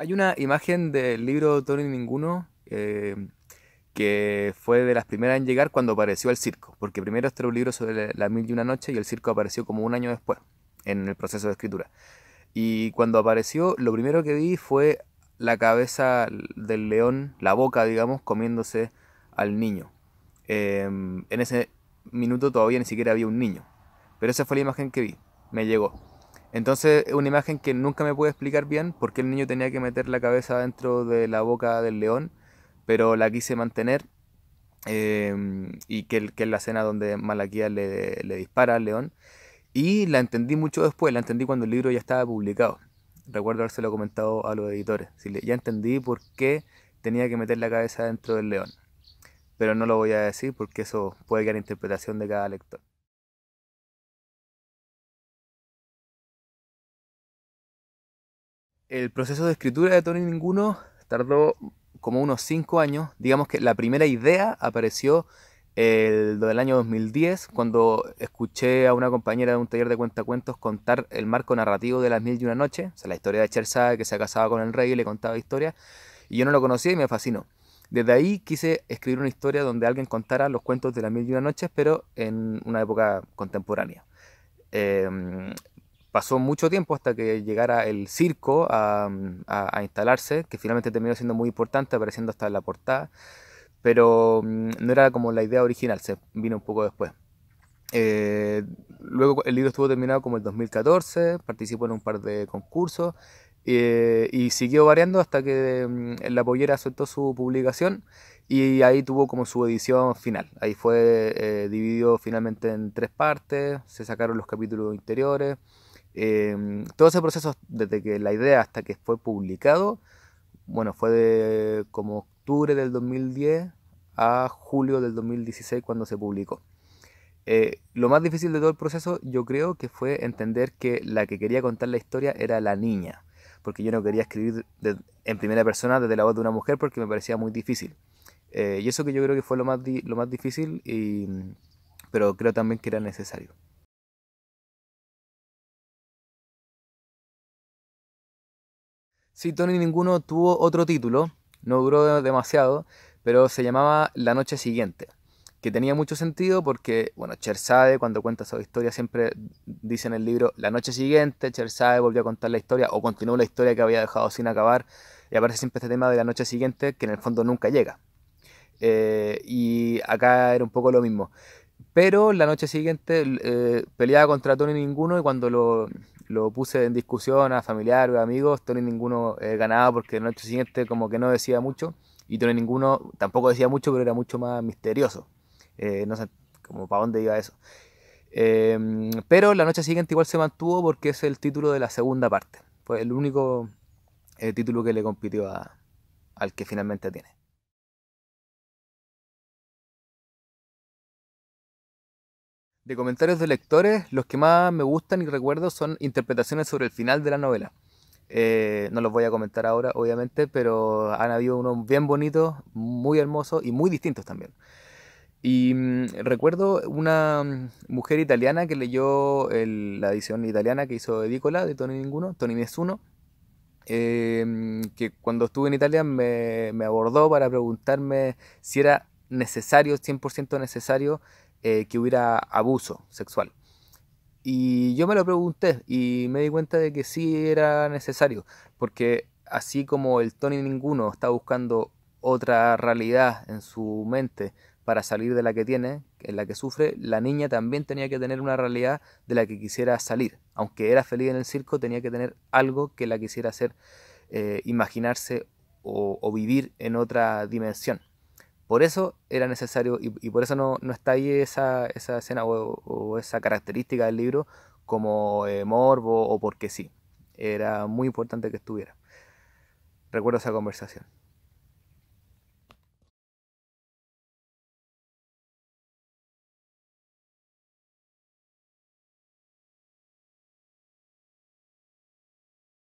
Hay una imagen del libro Tony Ninguno eh, que fue de las primeras en llegar cuando apareció el circo, porque primero estuvo el un libro sobre la mil y una noche y el circo apareció como un año después en el proceso de escritura. Y cuando apareció, lo primero que vi fue la cabeza del león, la boca, digamos, comiéndose al niño. Em, en ese minuto todavía ni siquiera había un niño, pero esa fue la imagen que vi, me llegó. Entonces, una imagen que nunca me pude explicar bien porque el niño tenía que meter la cabeza dentro de la boca del león, pero la quise mantener. Em, y que, es la escena donde Malaquía le, le dispara al león. Y la entendí mucho después, la entendí cuando el libro ya estaba publicado. Recuerdo habérselo comentado a los editores. Ya entendí por qué tenía que meter la cabeza dentro del león. Pero no lo voy a decir porque eso puede quedar interpretación de cada lector. El proceso de escritura de Tony Ninguno tardó como unos 5 años. Digamos que la primera idea apareció el del año 2010, cuando escuché a una compañera de un taller de cuentacuentos contar el marco narrativo de Las Mil y Una noches, o sea, la historia de Chersa que se casaba con el rey y le contaba historias, y yo no lo conocía y me fascinó. Desde ahí quise escribir una historia donde alguien contara los cuentos de Las Mil y Una Noches, pero en una época contemporánea. Em, pasó mucho tiempo hasta que llegara el circo a, instalarse, que finalmente terminó siendo muy importante, apareciendo hasta en la portada, pero mm, no era como la idea original, se vino un poco después. Eh, luego el libro estuvo terminado como el 2014, participó en un par de concursos eh, y siguió variando hasta que mm, La Pollera aceptó su publicación y ahí tuvo como su edición final. Ahí fue eh, dividido finalmente en tres partes, se sacaron los capítulos interiores. Em, todo ese proceso, desde que la idea hasta que fue publicado, bueno, fue de como octubre del 2010 a julio del 2016 cuando se publicó. Eh, lo más difícil de todo el proceso yo creo que fue entender que la que quería contar la historia era la niña, porque yo no quería escribir en primera persona desde la voz de una mujer porque me parecía muy difícil. Eh, y eso que yo creo que fue lo más, lo más difícil, pero creo también que era necesario. Sí, Tony Ninguno tuvo otro título, no duró demasiado, pero se llamaba La Noche Siguiente, que tenía mucho sentido porque, bueno, Chersade cuando cuenta su historia siempre dice en el libro La Noche Siguiente, Chersade volvió a contar la historia o continuó la historia que había dejado sin acabar y aparece siempre este tema de La Noche Siguiente que en el fondo nunca llega. Eh, y acá era un poco lo mismo. Pero la noche siguiente eh, peleaba contra Tony Ninguno y cuando lo, puse en discusión a familiar o amigos, Tony Ninguno eh, ganaba porque la noche siguiente como que no decía mucho y Tony Ninguno tampoco decía mucho, pero era mucho más misterioso. Eh, no sé como para dónde iba eso. Em, pero la noche siguiente igual se mantuvo porque es el título de la segunda parte. Fue el único título que le compitió al que finalmente tiene. de comentarios de lectores, los que más me gustan y recuerdo son interpretaciones sobre el final de la novela. Eh, no los voy a comentar ahora, obviamente, pero han habido unos bien bonitos, muy hermosos y muy distintos también. Y mm, recuerdo una mm, mujer italiana que leyó la edición italiana que hizo Edícola de Tony Ninguno, Tony Nessuno, eh, mm, que cuando estuve en Italia me, me abordó para preguntarme si era necesario, 100% necesario, eh, que hubiera abuso sexual. Y yo me lo pregunté y me di cuenta de que sí era necesario, porque así como el Tony Ninguno está buscando otra realidad en su mente para salir de la que tiene, en la que sufre, la niña también tenía que tener una realidad de la que quisiera salir. Aunque era feliz en el circo, tenía que tener algo que la quisiera hacer eh, imaginarse o, vivir en otra dimensión. Por eso era necesario, y, por eso no, está ahí esa, esa escena o, esa característica del libro como eh, morbo o porque sí. Era muy importante que estuviera. Recuerdo esa conversación.